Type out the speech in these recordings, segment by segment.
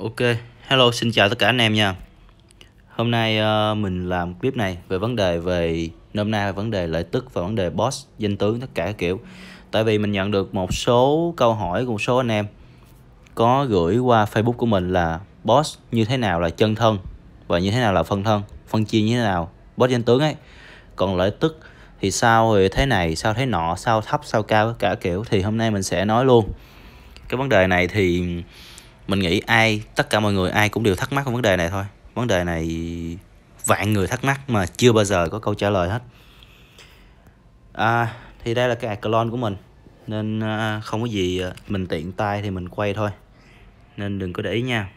Ok, hello xin chào tất cả anh em nha Hôm nay uh, mình làm clip này về vấn đề về hôm nay về vấn đề lợi tức và vấn đề boss, danh tướng tất cả các kiểu Tại vì mình nhận được một số câu hỏi của một số anh em có gửi qua Facebook của mình là boss như thế nào là chân thân và như thế nào là phân thân, phân chia như thế nào, boss danh tướng ấy Còn lợi tức thì sao thì thế này, sao thế nọ, sao thấp, sao cao tất cả kiểu thì hôm nay mình sẽ nói luôn Cái vấn đề này thì mình nghĩ ai tất cả mọi người ai cũng đều thắc mắc về vấn đề này thôi vấn đề này vạn người thắc mắc mà chưa bao giờ có câu trả lời hết à, thì đây là cái ạc clone của mình nên à, không có gì à, mình tiện tay thì mình quay thôi nên đừng có để ý nha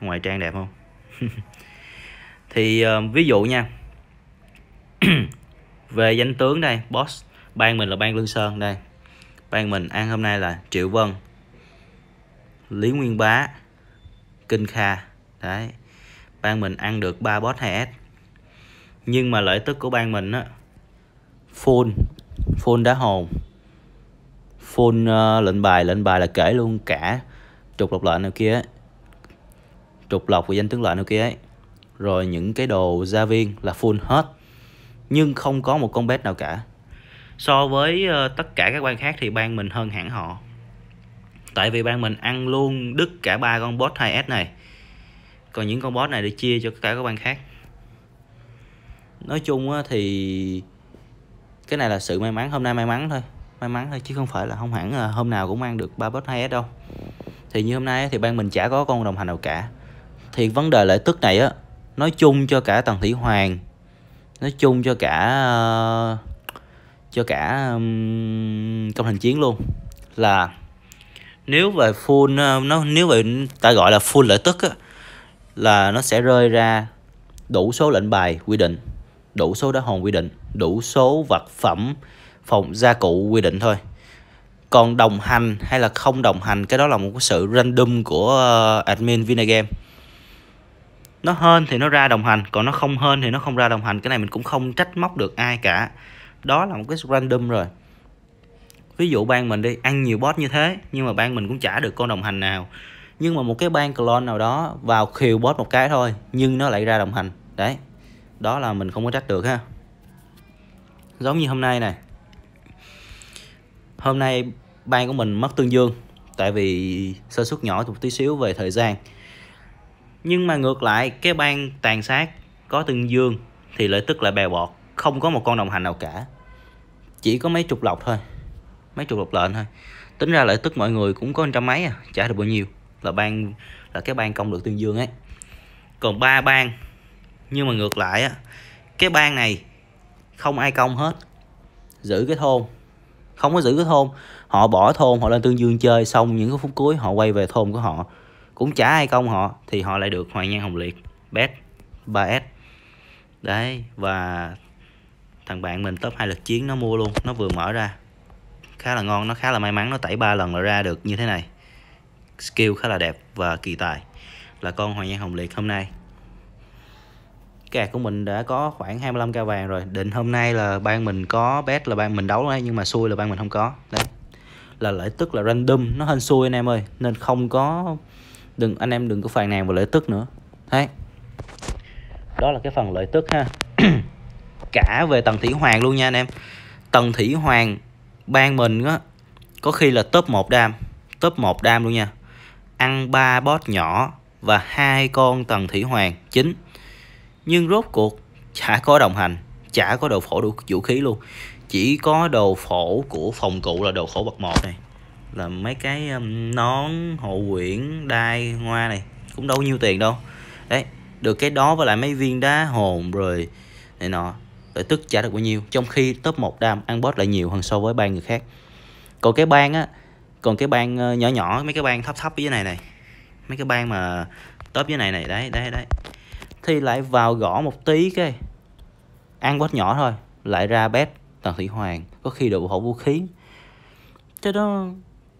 ngoài trang đẹp không thì uh, ví dụ nha về danh tướng đây boss ban mình là ban lương sơn đây ban mình ăn hôm nay là triệu vân Lý Nguyên Bá Kinh Kha đấy ban mình ăn được 3 boss 2 nhưng mà lợi tức của ban mình á full full đá hồn full uh, ờ, lệnh bài lệnh bài là kể luôn cả trục lọc lệnh này kia ấy. trục lọc và danh tướng lệnh này kia ấy rồi những cái đồ gia viên là full hết nhưng không có một con bét nào cả so với uh, tất cả các quan khác thì ban mình hơn hẳn họ tại vì ban mình ăn luôn đứt cả ba con boss 2S này còn những con boss này để chia cho cả các ban khác nói chung á, thì cái này là sự may mắn hôm nay may mắn thôi may mắn thôi chứ không phải là không hẳn là hôm nào cũng ăn được ba boss 2S đâu thì như hôm nay thì ban mình chả có con đồng hành nào cả thì vấn đề lợi tức này á nói chung cho cả tầng thủy hoàng nói chung cho cả uh, cho cả um, công hình chiến luôn là nếu về full ờ, nó nếu về ta gọi là full lợi tức á, là nó sẽ rơi ra đủ số lệnh bài quy định đủ số đá hồn quy định đủ số vật phẩm phòng gia cụ quy định thôi còn đồng hành hay là không đồng hành cái đó là một cái sự random của ờ, admin Vinagame nó hơn thì nó ra đồng hành còn nó không hơn thì nó không ra đồng hành cái này mình cũng không trách móc được ai cả đó là một cái random rồi ví dụ ban mình đi ăn nhiều bot như thế nhưng mà ban mình cũng trả được con đồng hành nào nhưng mà một cái ban clone nào đó vào khiều bot một cái thôi nhưng nó lại ra đồng hành đấy đó là mình không có trách được ha giống như hôm nay này hôm nay ban của mình mất tương dương tại vì sơ suất nhỏ một tí xíu về thời gian nhưng mà ngược lại cái ban tàn sát có tương dương thì lợi tức là bèo bọt không có một con đồng hành nào cả chỉ có mấy chục lọc thôi mấy chục lục lệnh thôi tính ra lợi tức mọi người cũng có trăm mấy à trả được bao nhiêu là ban là cái ban công được tương dương ấy còn ba ban nhưng mà ngược lại á cái ban này không ai công hết giữ cái thôn không có giữ cái thôn họ bỏ thôn họ lên tương dương chơi xong những cái phút cuối họ quay về thôn của họ cũng trả ai công họ thì họ lại được hoàng nhan hồng liệt bet 3s đấy và thằng bạn mình top hai lực chiến nó mua luôn nó vừa mở ra khá là ngon nó khá là may mắn nó tẩy ba lần là ra được như thế này skill khá là đẹp và kỳ tài là con hoàng nhan hồng liệt hôm nay cái của mình đã có khoảng 25k vàng rồi định hôm nay là ban mình có bet là ban mình đấu đấy nhưng mà xui là ban mình không có đấy là lợi tức là random nó hên xui anh em ơi nên không có đừng anh em đừng có phàn nàn về lợi tức nữa đấy đó là cái phần lợi tức ha cả về tầng thủy hoàng luôn nha anh em tầng thủy hoàng ban mình á Có khi là top 1 đam Top 1 đam luôn nha Ăn ba boss nhỏ Và hai con tầng thủy hoàng chính Nhưng rốt cuộc Chả có đồng hành Chả có đồ phổ đủ vũ khí luôn Chỉ có đồ phổ của phòng cụ là đồ phổ bậc một này Là mấy cái um, nón, hộ quyển, đai, hoa này Cũng đâu nhiêu tiền đâu Đấy được cái đó với lại mấy viên đá hồn rồi này nọ lợi tức trả được bao nhiêu trong khi top 1 đam ăn bot lại nhiều hơn so với ba người khác còn cái bang á còn cái bang ờ, nhỏ nhỏ mấy cái bang thấp thấp dưới này này mấy cái bang mà top dưới này này đấy đấy đấy thì lại vào gõ một tí cái ăn bot nhỏ thôi lại ra bet tần thủy hoàng có khi đội hộ vũ khí cho đó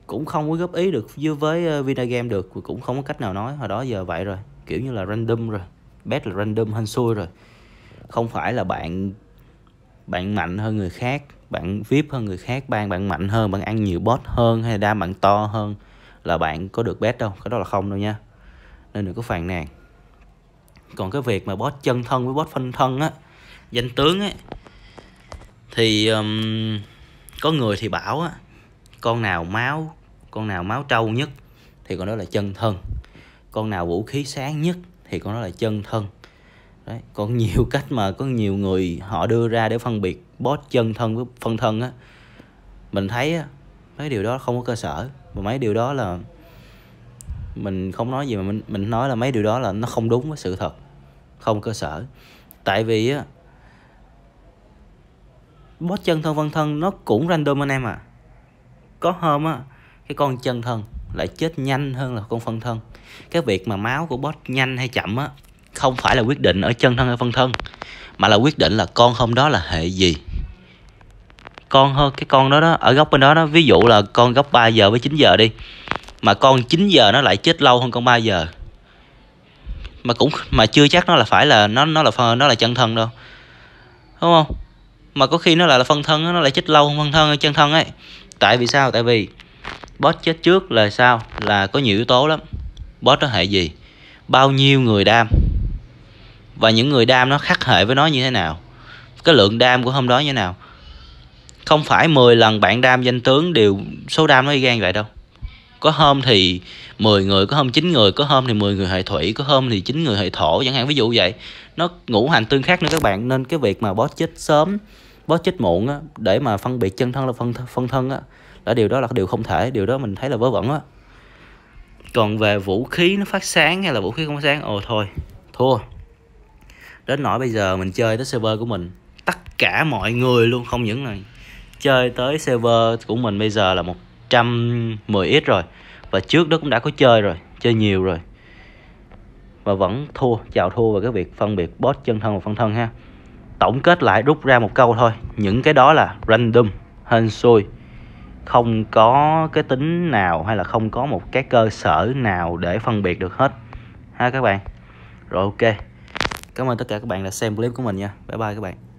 cũng không có góp ý được với ờ, game được cũng không có cách nào nói hồi đó giờ vậy rồi kiểu như là random rồi bet là random hên xui rồi không phải là bạn bạn mạnh hơn người khác bạn vip hơn người khác bạn bạn mạnh hơn bạn ăn nhiều bot hơn hay đam bạn to hơn là bạn có được bet đâu cái đó là không đâu nha nên đừng có phàn nàn còn cái việc mà boss chân thân với boss phân thân á danh tướng á thì um, có người thì bảo á con nào máu con nào máu trâu nhất thì con đó là chân thân con nào vũ khí sáng nhất thì con đó là chân thân Đấy, còn nhiều cách mà có nhiều người họ đưa ra để phân biệt bot chân thân với phân thân á mình thấy á, mấy điều đó không có cơ sở và mấy điều đó là mình không nói gì mà mình mình nói là mấy điều đó là nó không đúng với sự thật không cơ sở tại vì á bot chân thân phân thân nó cũng random anh em à có hôm á cái con chân thân lại chết nhanh hơn là con phân thân cái việc mà máu của bot nhanh hay chậm á không phải là quyết định ở chân thân hay phân thân mà là quyết định là con hôm đó là hệ gì con hơn cái con đó đó ở góc bên đó đó ví dụ là con góc 3 giờ với 9 giờ đi mà con 9 giờ nó lại chết lâu hơn con 3 giờ mà cũng mà chưa chắc nó là phải là nó nó là phân nó là chân thân đâu đúng không mà có khi nó lại là phân thân nó lại chết lâu hơn phân thân chân thân ấy tại vì sao tại vì boss chết trước là sao là có nhiều yếu tố lắm boss nó hệ gì bao nhiêu người đam và những người đam nó khắc hệ với nó như thế nào cái lượng đam của hôm đó như thế nào không phải 10 lần bạn đam danh tướng đều số đam nó y gan vậy đâu có hôm thì 10 người có hôm 9 người có hôm thì 10 người hệ thủy có hôm thì 9 người hệ thổ chẳng hạn ví dụ vậy nó ngũ hành tương khắc nữa các bạn nên cái việc mà boss chết sớm boss chết muộn á, để mà phân biệt chân thân là phân phân thân á là điều đó là điều không thể điều đó mình thấy là vớ vẩn á còn về vũ khí nó phát sáng hay là vũ khí không phát sáng ồ thôi thua đến nỗi bây giờ mình chơi tới server của mình tất cả mọi người luôn không những là chơi tới server của mình bây giờ là 110x rồi và trước đó cũng đã có chơi rồi chơi nhiều rồi và vẫn thua chào thua về cái việc phân biệt bot chân thân và phân thân ha tổng kết lại rút ra một câu thôi những cái đó là random hên xui không có cái tính nào hay là không có một cái cơ sở nào để phân biệt được hết ha các bạn rồi ok Cảm ơn tất cả các bạn đã xem clip của mình nha. Bye bye các bạn.